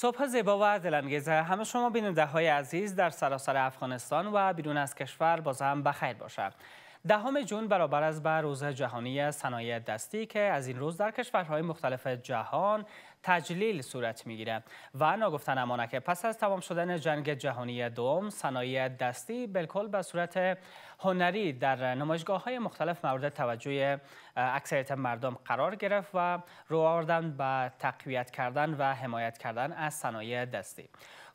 صبح زیبا و دلانگیزه همه شما بیننده های عزیز در سراسر افغانستان و بیرون از کشور باز هم بخیر باشد. دهم جون برابر از به روز جهانی صنایع دستی که از این روز در کشورهای مختلف جهان تجلیل صورت میگیره و ناگفتن امانه که پس از تمام شدن جنگ جهانی دوم صنایع دستی بالکل به صورت هنری در نمایشگاه های مختلف مورد توجه اکثریت مردم قرار گرفت و رو آوردن به تقویت کردن و حمایت کردن از صنایع دستی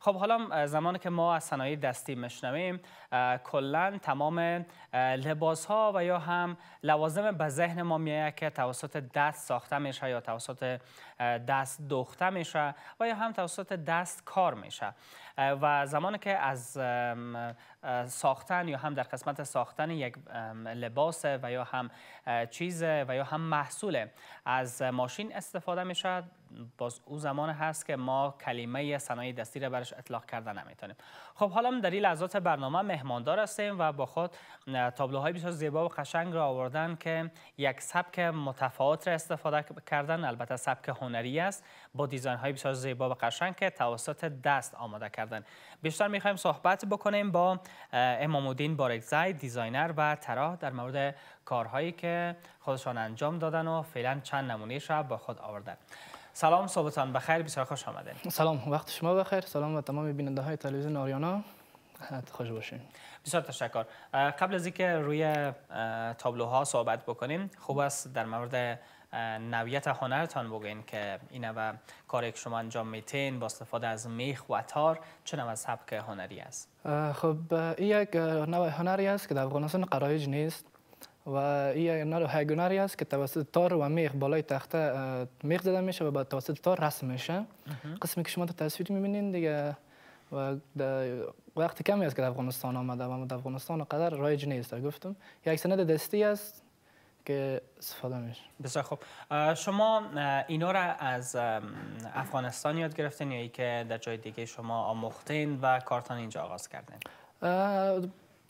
خب حالا زمانی که ما از صنایع دستی مشنویم کلا تمام لباس ها و یا هم لوازم به ذهن ما میاد که توسط دست ساخته میشه یا توسط دست دوخته میشه و یا هم توسط دست کار میشه و زمانی که از ساختن یا هم در قسمت ساختن یک لباس و یا هم چیز و یا هم محصول از ماشین استفاده می شود باز او زمان هست که ما کلمه صنایع دستی را برش اطلاق کرده نمیتونیم خب حالا در این لحظات برنامه مهماندار هستیم و با خود تابلوهای بسیار زیبا و قشنگ را آوردن که یک سبک متفاوت را استفاده کردن البته سبک هنری است با دیزاین های بسیار زیبا و قشنگ که توسط دست آماده کردن بیشتر میخوایم صحبت بکنیم با امام الدین بارکزای دیزاینر و طراح در مورد کارهایی که خودشان انجام دادن و فعلا چند نمونهش را با خود آوردن سلام صبحتان بخیر بسیار خوش آمدین سلام وقت شما بخیر سلام و تمام بیننده های تلویزیون آریانا خوش باشین بسیار تشکر قبل از اینکه روی تابلوها صحبت بکنیم خوب است در مورد نویت هنرتان بگین که این و کاری که شما انجام میتین با استفاده از میخ و تار چه نوع سبک هنری است خب این یک نوع هنری است که در افغانستان قرایج نیست و این نوع هنری است که توسط تار و میخ بالای تخته میخ زده میشه و با توسط تار رسم میشه قسمی که شما تا تصویر میبینین دیگه و وقت کمی است که در افغانستان آمده و در افغانستان قدر رایج نیست گفتم یک سند دستی است که استفاده میشه بسیار خوب شما اینا را از افغانستان یاد گرفتین یا ای که در جای دیگه شما آموختین و کارتان اینجا آغاز کردین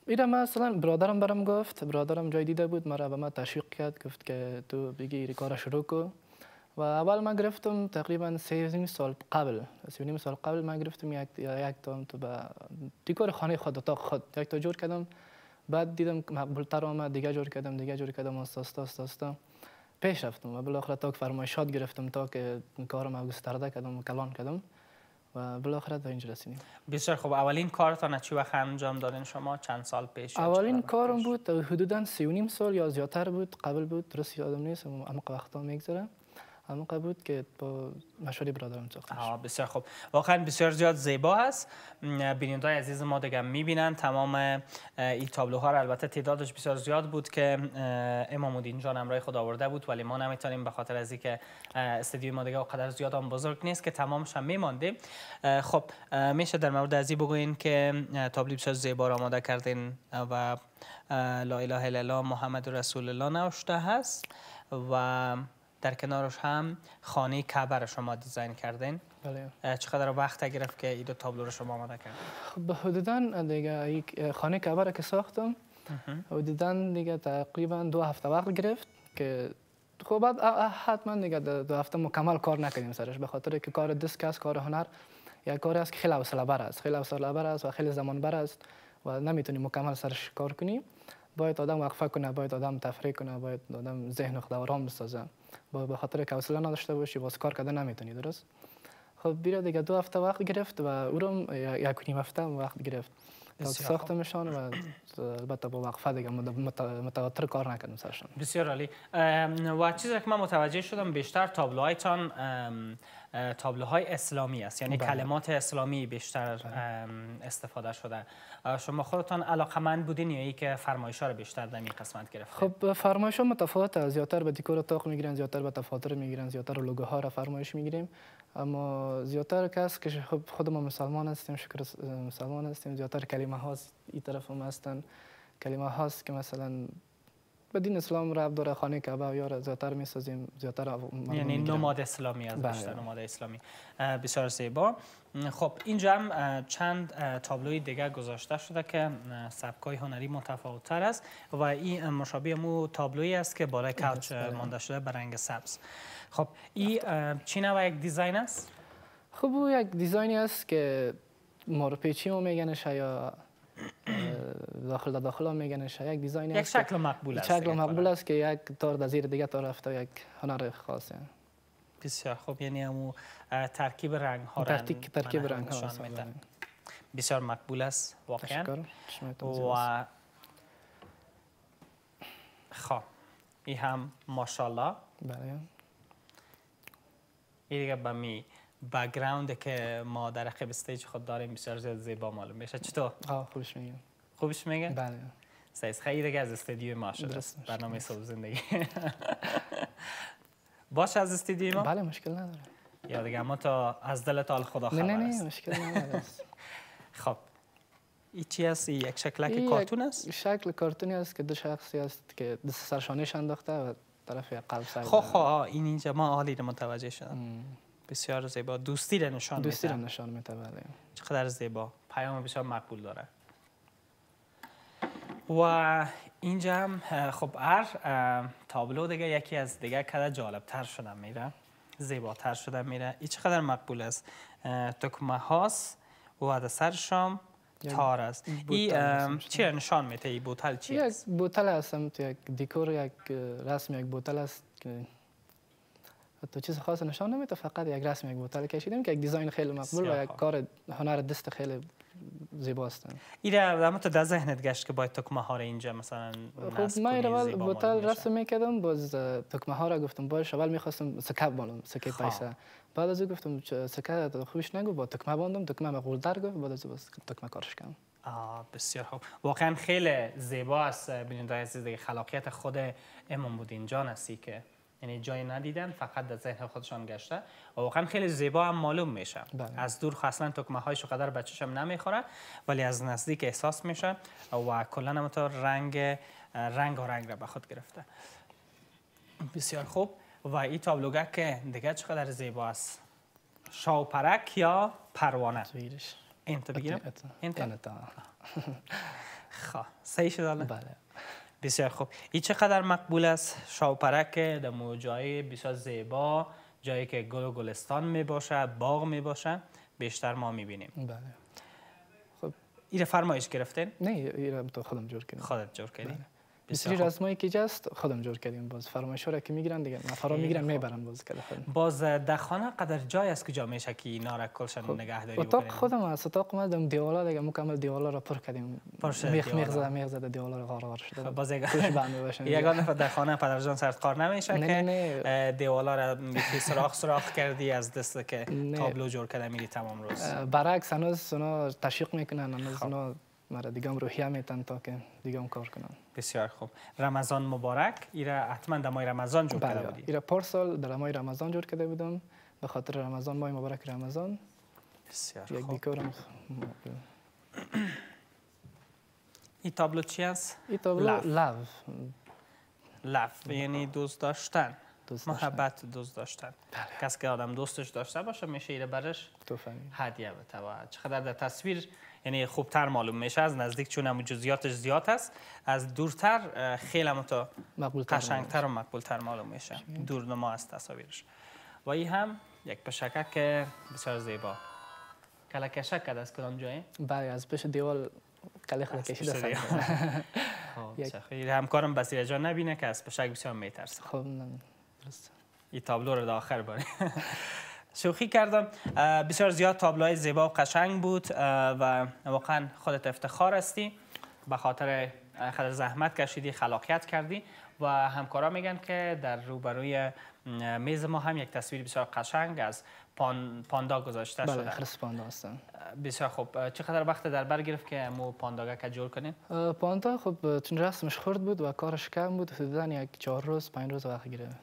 اینا مثلا برادرم برام گفت برادرم جای دیده بود مرا به ما تشویق کرد گفت که تو بگی این کار شروع کو و اول من گرفتم تقریبا سه سال قبل سه نیم سال قبل من گرفتم یک یک تو به دیکور خانه خود اتاق خود یک تا جور کردم بعد دیدم تر آمد دیگه جور کردم دیگه جور کردم آستا پیش رفتم و بالاخره تاک فرمایشات گرفتم تا که کارم گسترده کردم و کلان کردم و بالاخره تا اینجا رسیدیم بسیار خوب، اولین کارتان چی وقت انجام دادین شما چند سال پیش اولین کارم بود حدودا سی و نیم سال یا زیادتر بود قبل بود درست یادم نیست اما وقتا میگذره عمق بود که با مشوری برادرم بسیار خوب واقعا بسیار زیاد زیبا هست های عزیز ما دیگه میبینن تمام این تابلوها را البته تعدادش بسیار زیاد بود که امام الدین جان امرای خود آورده بود ولی ما نمیتونیم به خاطر از اینکه استدیو ما دیگه قدر زیاد هم بزرگ نیست که تمامش هم میماندیم خب میشه در مورد از این که تابلو بسیار زیبا را آماده کردین و لا اله الا محمد رسول الله نوشته هست و در کنارش هم خانه کبر شما دیزاین کردین بله چقدر وقت گرفت که این دو تابلو رو شما آماده کردین خب به حدودا دیگه خانه کعبه که ساختم حدودا دیگه تقریبا دو هفته وقت گرفت که خب بعد حتما دیگه دو هفته مکمل کار نکردیم سرش به خاطر که کار دیسک است کار هنر یا کاری است که خیلی حوصله بر است خیلی حوصله بر است و خیلی زمان بر است و نمیتونیم مکمل سرش کار کنیم باید آدم وقفه کنه باید آدم تفریح کنه باید آدم ذهن خود آرام بسازه با به خاطر که حوصله نداشته باشی باز کار کرده نمیتونی درست خب بیره دیگه دو هفته وقت گرفت و او رو یک نیم هفته وقت گرفت ساختمشان و البته با وقفه دیگه متواتر کار نکردم سرشان بسیار عالی و چیزی که من متوجه شدم بیشتر تابلوهایتان تابلوهای اسلامی است یعنی کلمات اسلامی بیشتر استفاده شده شما خودتان علاقمند بودین یا که فرمایش ها رو بیشتر در این قسمت گرفتید؟ خب فرمایش ها متفاوت است زیاتر به دیکور اتاق میگیرن زیاتر به تفاتر میگیرن زیاتر ها را فرمایش میگیریم اما زیادتر کس که خب خود ما مسلمان هستیم شکر مسلمان هستیم زیادتر کلمه ها این طرف هستن کلمه هاست که مثلا به دین اسلام رب داره خانه کعبه یا زیاتر میسازیم زیاتر یعنی نماد اسلامی از بله. نماد اسلامی بسیار زیبا خب اینجا هم چند تابلوی دیگر گذاشته شده که های هنری متفاوت تر است و این مشابه مو تابلوی است که بالای کاوچ بله. مانده شده به رنگ سبز خب این چی نوع یک دیزاین است خب او یک دیزاینی است که مارپیچی میگنش یا داخل دا داخل میگنش یک دیزاین یک شکل مقبول است شکل مقبول است که یک تار در زیر دیگه تار رفته یک هنر خاص یعنی. بسیار خوب یعنی هم ترکیب رنگ ها ترکیب رنگ ها بسیار مقبول است واقعا و خب این هم ماشاءالله بله این دیگه به می بگراند که ما در خب استیج خود داریم بسیار زیبا معلوم میشه چطور؟ آه خوش میگم خوبش میگه؟ بله سیز خیلی از استودیو ما شده برنامه صبح زندگی باش از استودیو ما؟ بله مشکل نداره یا دیگه اما تا از دل تا خدا خبر نه نه مشکل نداره خب ای چی هست؟ یک شکل کارتون است؟ شکل کارتونی است که دو شخصی است که دست سرشانش انداخته و طرف قلب سر خب خب این اینجا ما عالی رو متوجه بسیار زیبا دوستی رو نشان دوستی رو نشان میده بله. چقدر زیبا پیام بسیار مقبول داره و اینجا هم خب ار تابلو دیگه یکی از دیگه کده تر شده میره زیباتر شده میره این چقدر مقبول است تکمه هاست و در سرشام یعنی تار است این چی نشان میده این بوتل چی یک بوتل تو یک دیکور یک رسم یک بوتل است تو چیز خاص نشان نمیده فقط یک رسم یک بوتل کشیدیم که یک دیزاین خیلی مقبول و یک کار هنر دست خیلی زیباستن ایره اما تو در ذهنت گشت که باید تکمه ها را اینجا مثلا خب من اول بوتل رسم میکردم باز تکمه ها را گفتم باش اول میخواستم سکه بانم سکه خب. پیسه بعد از او گفتم سکه خوبش نگو با تکمه باندم تکمه ما غلدر گفت بعد از او تکمه کارش آه بسیار خوب واقعا خیلی زیباست است ببینید عزیز خلاقیت خود امام بود اینجا هستی که یعنی جای ندیدن فقط در ذهن خودشان گشته و واقعا خیلی زیبا هم معلوم میشه بله. از دور اصلا تکمه هایش قدر به هم نمیخوره ولی از نزدیک احساس میشه و کلا همونطور رنگ رنگ و رنگ را به خود گرفته بسیار خوب و این تابلوگه که دیگه چقدر زیبا است شاوپرک یا پروانه این تو بگیرم این تو خواه خب، صحیح شد بله بسیار خوب این چقدر مقبول است شاوپرک در جای بسیار زیبا جایی که گل و گلستان می باشه باغ می باشه بیشتر ما می بینیم بله خب ایره فرمایش گرفتین؟ نه ایره تو خودم جور کردم خودت جور کردی؟ بله. بسیار رسمایی یکی جاست خودم جور کردیم باز فرمایش را که میگیرن دیگه را میگیرن خب. میبرن باز کلا باز در خانه قدر جای است کجا میشه که اینا را کلشن خب. نگهداری بکنیم اتاق خودم از اتاق اومدم دیوالا دیگه مکمل دیوالا را پر کردیم میخ میخ زده میخ زده دیوالا را غار غار شده خب، باز خوش نفر باشن در خانه پدرجان سرد کار نمیشه که دیوالا را میگی سراخ سراخ کردی از دست که تابلو جور کردن میری تمام روز برعکس هنوز اونا تشویق میکنن هنوز مرا آره، دیگم هم روحیه میتن تا که دیگه کار کنم بسیار خوب رمضان مبارک ایرا حتما در ماه رمضان جور کرده بله، بودی ایرا پارسال در ماه رمضان جور کرده بودم به خاطر رمضان ماه مبارک رمضان بسیار خوب یک دیکورم این تابلو چی هست؟ این تابلو لف لف یعنی دوست داشتن دوست محبت دوست داشتن بله. که آدم دوستش داشته باشه میشه ایره برش هدیه تو چقدر در تصویر یعنی خوبتر معلوم میشه از نزدیک چون هم جزئیاتش زیاد است از دورتر خیلی هم تا قشنگتر و مقبولتر معلوم میشه دورنما از تصاویرش و این هم یک پشکک که بسیار زیبا کلکشک کشک از کدام جایی؟ بله از پشت دیوال کلی خود کشید همکارم بسیار جان نبینه که از پشک بسیار میترسه خب این تابلو رو آخر باره شوخی کردم بسیار زیاد تابلوهای زیبا و قشنگ بود و واقعا خودت افتخار هستی به خاطر خاطر زحمت کشیدی خلاقیت کردی و همکارا میگن که در روبروی میز ما هم یک تصویر بسیار قشنگ از پان، پاندا گذاشته بله، شده پاندا هستن بسیار خوب چقدر وقت در بر گرفت که مو پانداگا که جور کنیم پاندا خب چون رسمش خرد بود و کارش کم بود حدودا یک چهار روز پنج روز وقت گرفت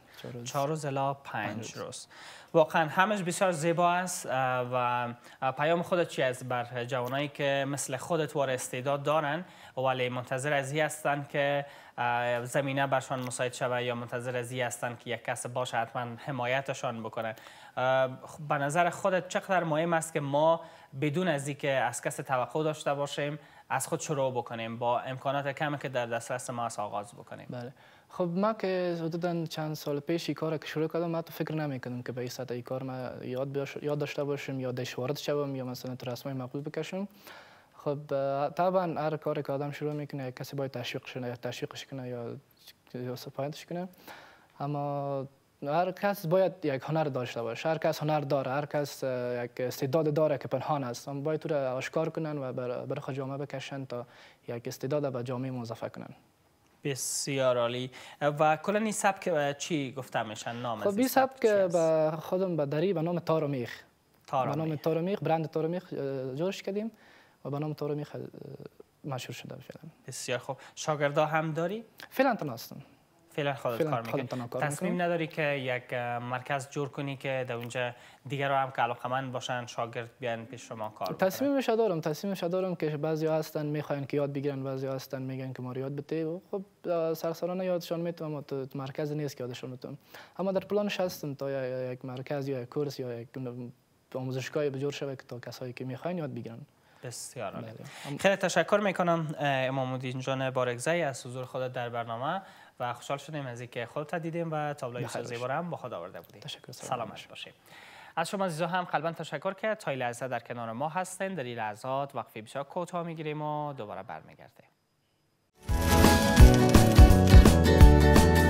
چهار روز الا پنج روز واقعا همش بسیار زیبا است و پیام خودت چی است بر جوانایی که مثل خودت وار استعداد دارن ولی منتظر از هستند که زمینه برشان مساعد شوه یا منتظر از هستند که یک کس باشه حتما حمایتشان بکنه خب، به نظر خودت چقدر مهم است که ما بدون از که از کس توقع داشته باشیم از خود شروع بکنیم با امکانات کمی که در دسترس ما است آغاز بکنیم بله خب ما که حدودا چند سال پیش این کار شروع کردم من تو فکر نمیکنم که به این سطح کار ما یاد, بیاش... یاد داشته باشم یا دشوارت شوم یا مثلا تو رسمای مقبول بکشم خب طبعا هر کاری که آدم شروع میکنه کسی باید تشویقش کنه یا تشویقش کنه یا یا کنه اما هر کس باید یک هنر داشته باشه هر کس هنر داره هر کس یک استعداد داره که پنهان است باید تو را آشکار کنن و خود جامعه بکشن تا یک استعداد به جامعه موظفه کنن بسیار عالی و کلا خب، این سبک چی گفته میشن نام خب این سبک به خودم به دری به نام تارامیخ میخ به نام تارامیخ برند میخ جوش کردیم و به نام تارامیخ مشهور شده فعلا بسیار خوب شاگردا هم داری فعلا تناستم فعلا خودت کار میکنی تصمیم نداری که یک مرکز جور کنی که در اونجا دیگر هم که باشن شاگرد بیان پیش شما کار تصمیمش دارم تصمیمش دارم که بعضی هستن میخواین که یاد بگیرن بعضی هستن میگن که ما یاد بده خب سرسرانه یادشان میتونم تو مرکز نیست که یادشان میتونم اما در پلانش هستم تا یک مرکز یا یک کورس یا یک آموزشگاهی بجور شود که تا کسایی که میخواین یاد بگیرن بسیار عالی بله. خیلی تشکر میکنم امام الدین جان بارگزی از حضور خودت در برنامه و خوشحال شدیم از اینکه خودت دیدیم و تابلوی زیبا هم با خود آورده بودیم تشکر سلامت باشیم از شما عزیزا هم قلبا تشکر که تا لحظه در کنار ما هستین در این لحظات وقفی بسیار کوتاه میگیریم و دوباره برمیگردیم